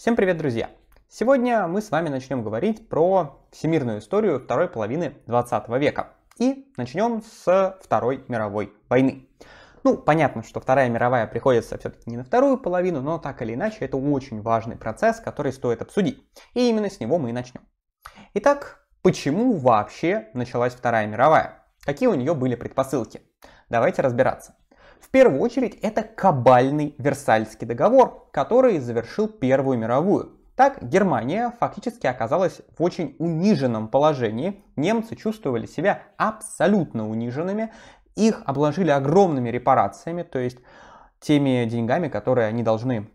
Всем привет, друзья! Сегодня мы с вами начнем говорить про всемирную историю второй половины 20 века. И начнем с Второй мировой войны. Ну, понятно, что Вторая мировая приходится все-таки не на вторую половину, но так или иначе это очень важный процесс, который стоит обсудить. И именно с него мы и начнем. Итак, почему вообще началась Вторая мировая? Какие у нее были предпосылки? Давайте разбираться. В первую очередь это кабальный Версальский договор, который завершил Первую мировую. Так Германия фактически оказалась в очень униженном положении, немцы чувствовали себя абсолютно униженными, их обложили огромными репарациями, то есть теми деньгами, которые они должны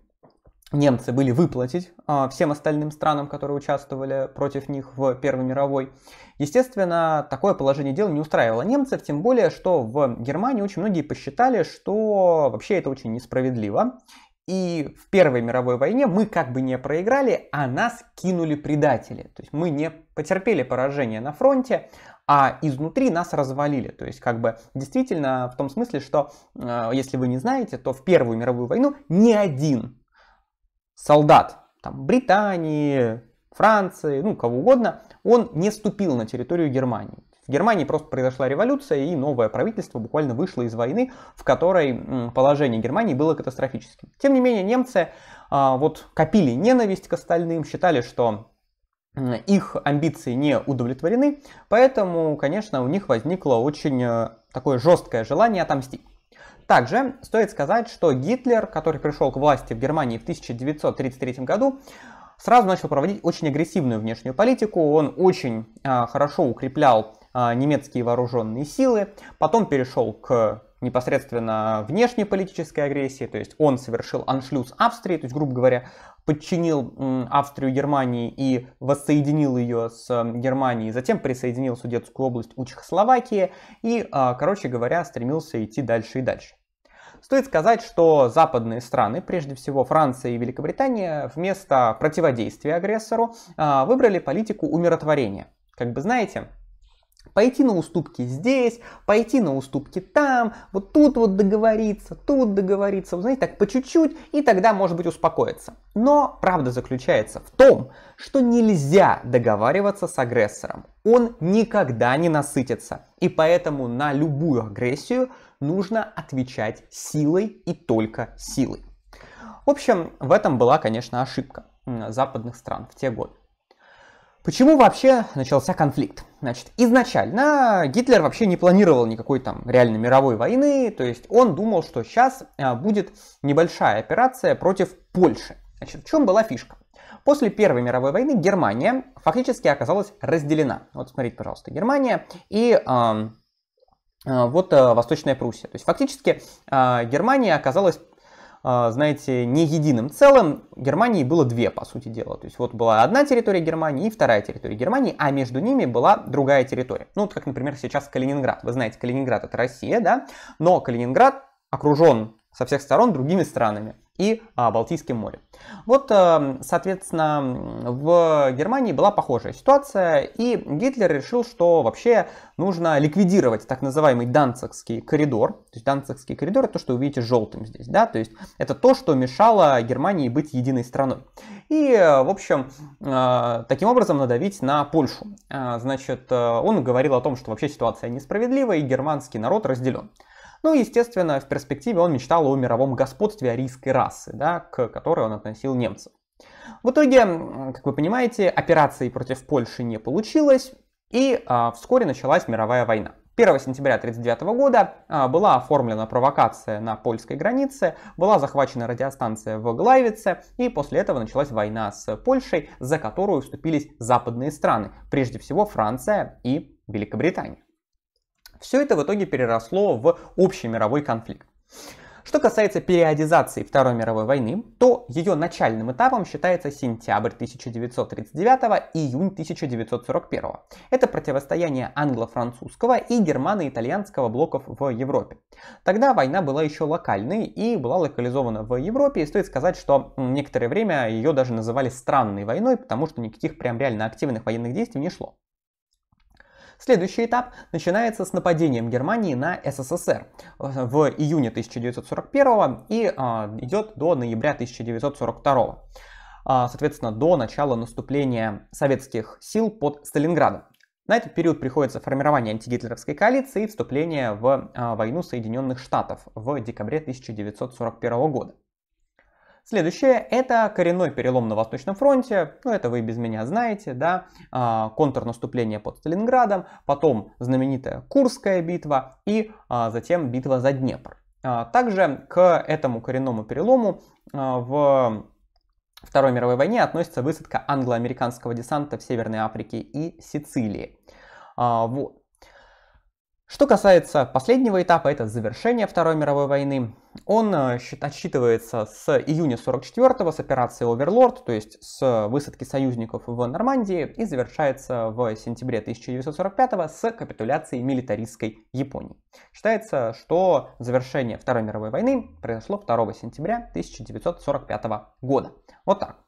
немцы были выплатить а, всем остальным странам, которые участвовали против них в Первой мировой. Естественно, такое положение дел не устраивало немцев, тем более, что в Германии очень многие посчитали, что вообще это очень несправедливо. И в Первой мировой войне мы как бы не проиграли, а нас кинули предатели. То есть мы не потерпели поражение на фронте, а изнутри нас развалили. То есть как бы действительно в том смысле, что а, если вы не знаете, то в Первую мировую войну ни один солдат там, Британии, Франции, ну кого угодно, он не ступил на территорию Германии. В Германии просто произошла революция, и новое правительство буквально вышло из войны, в которой положение Германии было катастрофическим. Тем не менее, немцы а, вот копили ненависть к остальным, считали, что их амбиции не удовлетворены, поэтому, конечно, у них возникло очень э, такое жесткое желание отомстить. Также стоит сказать, что Гитлер, который пришел к власти в Германии в 1933 году, сразу начал проводить очень агрессивную внешнюю политику. Он очень а, хорошо укреплял а, немецкие вооруженные силы, потом перешел к непосредственно внешней политической агрессии, то есть он совершил аншлюз Австрии, то есть, грубо говоря, подчинил Австрию Германии и воссоединил ее с э, Германией, затем присоединил Судетскую область у Чехословакии и, а, короче говоря, стремился идти дальше и дальше. Стоит сказать, что западные страны, прежде всего Франция и Великобритания, вместо противодействия агрессору а, выбрали политику умиротворения. Как бы знаете, пойти на уступки здесь, пойти на уступки там, вот тут вот договориться, тут договориться, вот знаете, так по чуть-чуть, и тогда, может быть, успокоиться. Но правда заключается в том, что нельзя договариваться с агрессором. Он никогда не насытится, и поэтому на любую агрессию нужно отвечать силой и только силой. В общем, в этом была, конечно, ошибка западных стран в те годы. Почему вообще начался конфликт? Значит, изначально Гитлер вообще не планировал никакой там реально мировой войны, то есть он думал, что сейчас э, будет небольшая операция против Польши. Значит, в чем была фишка? После Первой мировой войны Германия фактически оказалась разделена. Вот смотрите, пожалуйста, Германия и э, вот э, Восточная Пруссия. То есть фактически э, Германия оказалась а, знаете, не единым целым. Германии было две, по сути дела. То есть вот была одна территория Германии и вторая территория Германии, а между ними была другая территория. Ну, вот как, например, сейчас Калининград. Вы знаете, Калининград это Россия, да? Но Калининград окружен со всех сторон другими странами и а, Балтийским морем. Вот, эм, соответственно, в Германии была похожая ситуация, и Гитлер решил, что вообще нужно ликвидировать так называемый Данцигский коридор. То есть Данцигский коридор это то, что вы видите желтым здесь, да, то есть это то, что мешало Германии быть единой страной. И, в общем, э, таким образом надавить на Польшу. Э, значит, э, он говорил о том, что вообще ситуация несправедливая и германский народ разделен. Ну и, естественно, в перспективе он мечтал о мировом господстве арийской расы, да, к которой он относил немцев. В итоге, как вы понимаете, операции против Польши не получилось, и а, вскоре началась мировая война. 1 сентября 1939 года а, была оформлена провокация на польской границе, была захвачена радиостанция в Глайвице, и после этого началась война с Польшей, за которую вступились западные страны, прежде всего Франция и Великобритания. Все это в итоге переросло в общий мировой конфликт. Что касается периодизации Второй мировой войны, то ее начальным этапом считается сентябрь 1939 и июнь 1941. Это противостояние англо-французского и германо-итальянского блоков в Европе. Тогда война была еще локальной и была локализована в Европе, и стоит сказать, что некоторое время ее даже называли странной войной, потому что никаких прям реально активных военных действий не шло. Следующий этап начинается с нападением Германии на СССР в июне 1941 и а, идет до ноября 1942 а, соответственно, до начала наступления советских сил под Сталинградом. На этот период приходится формирование антигитлеровской коалиции и вступление в а, войну Соединенных Штатов в декабре 1941 года. Следующее – это коренной перелом на Восточном фронте. Ну, это вы и без меня знаете, да. А, контрнаступление под Сталинградом, потом знаменитая Курская битва и а, затем битва за Днепр. А, также к этому коренному перелому в Второй мировой войне относится высадка англо-американского десанта в Северной Африке и Сицилии. Вот. Что касается последнего этапа, это завершение Второй мировой войны, он э, отсчитывается с июня 44-го, с операции Оверлорд, то есть с высадки союзников в Нормандии, и завершается в сентябре 1945-го с капитуляцией милитаристской Японии. Считается, что завершение Второй мировой войны произошло 2 сентября 1945 года. Вот так.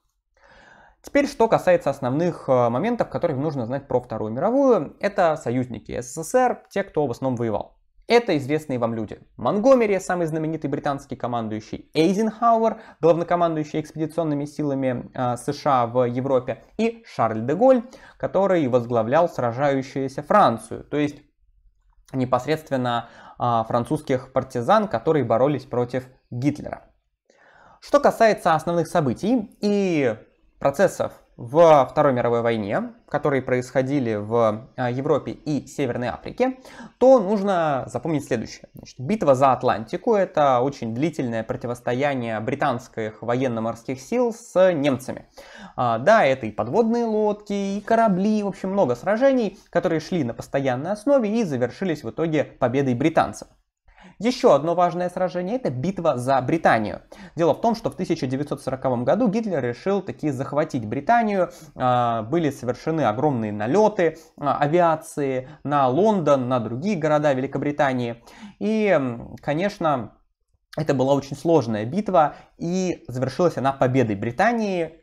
Теперь, что касается основных э, моментов, которые нужно знать про Вторую мировую, это союзники СССР, те, кто в основном воевал. Это известные вам люди. Монгомери, самый знаменитый британский командующий, Эйзенхауэр, главнокомандующий экспедиционными силами э, США в Европе, и Шарль де Голь, который возглавлял сражающуюся Францию, то есть непосредственно э, французских партизан, которые боролись против Гитлера. Что касается основных событий и процессов в Второй мировой войне, которые происходили в а, Европе и Северной Африке, то нужно запомнить следующее. Значит, битва за Атлантику – это очень длительное противостояние британских военно-морских сил с немцами. А, да, это и подводные лодки, и корабли, в общем, много сражений, которые шли на постоянной основе и завершились в итоге победой британцев. Еще одно важное сражение – это битва за Британию. Дело в том, что в 1940 году Гитлер решил таки захватить Британию. А, были совершены огромные налеты а, авиации на Лондон, на другие города Великобритании. И, конечно, это была очень сложная битва, и завершилась она победой Британии.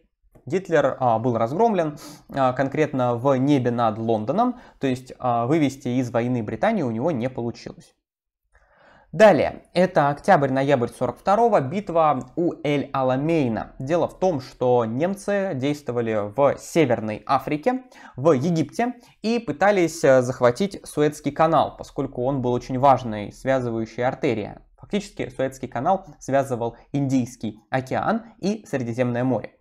Гитлер а, был разгромлен а, конкретно в небе над Лондоном, то есть а, вывести из войны Британию у него не получилось. Далее, это октябрь-ноябрь 42-го, битва у Эль-Аламейна. Дело в том, что немцы действовали в Северной Африке, в Египте, и пытались э, захватить Суэцкий канал, поскольку он был очень важной связывающей артерией. Фактически Суэцкий канал связывал Индийский океан и Средиземное море.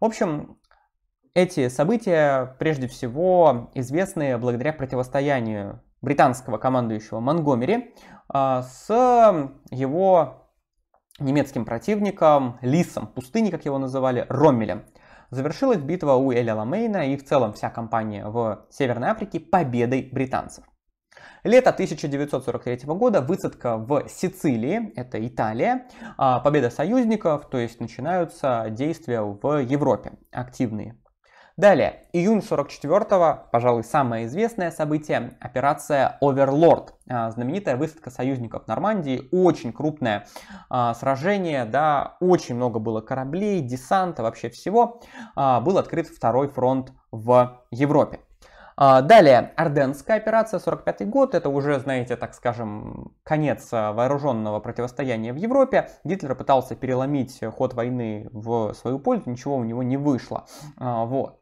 В общем, эти события прежде всего известны благодаря противостоянию британского командующего Монгомери а, с его немецким противником Лисом, пустыни, как его называли, Роммелем. Завершилась битва у Эля Ламейна и в целом вся кампания в Северной Африке победой британцев. Лето 1943 года, высадка в Сицилии, это Италия, а, победа союзников, то есть начинаются действия в Европе активные. Далее, июнь 44-го, пожалуй, самое известное событие, операция «Оверлорд», а, знаменитая высадка союзников Нормандии, очень крупное а, сражение, да, очень много было кораблей, десанта, вообще всего, а, был открыт второй фронт в Европе. Далее, Орденская операция, 45 год, это уже, знаете, так скажем, конец вооруженного противостояния в Европе. Гитлер пытался переломить ход войны в свою пользу, ничего у него не вышло. Вот.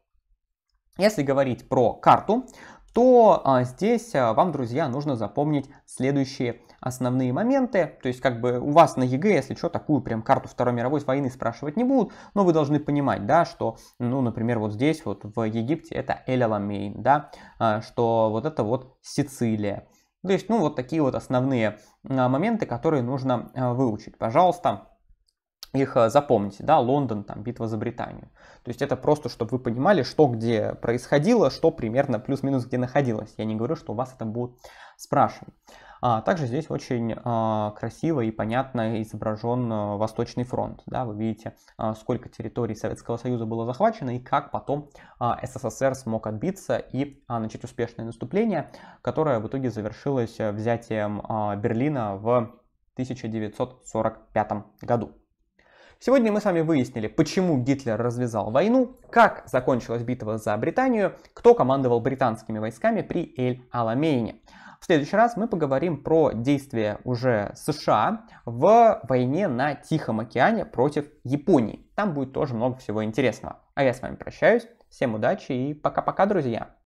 Если говорить про карту, то а, здесь а, вам, друзья, нужно запомнить следующие основные моменты. То есть, как бы у вас на ЕГЭ, если что, такую прям карту Второй мировой войны спрашивать не будут, но вы должны понимать, да, что, ну, например, вот здесь вот в Египте это Эль-Аламейн, да, а, что вот это вот Сицилия. То есть, ну, вот такие вот основные а, моменты, которые нужно а, выучить. Пожалуйста, их э, запомните, да, Лондон, там, битва за Британию. То есть это просто, чтобы вы понимали, что где происходило, что примерно плюс-минус где находилось. Я не говорю, что у вас это будут спрашивать. А, также здесь очень а, красиво и понятно изображен э, Восточный фронт. Да, вы видите, а, сколько территорий Советского Союза было захвачено и как потом а, СССР смог отбиться и а, начать успешное наступление, которое в итоге завершилось взятием а, Берлина в 1945 году. Сегодня мы с вами выяснили, почему Гитлер развязал войну, как закончилась битва за Британию, кто командовал британскими войсками при Эль-Аламейне. В следующий раз мы поговорим про действия уже США в войне на Тихом океане против Японии. Там будет тоже много всего интересного. А я с вами прощаюсь. Всем удачи и пока-пока, друзья!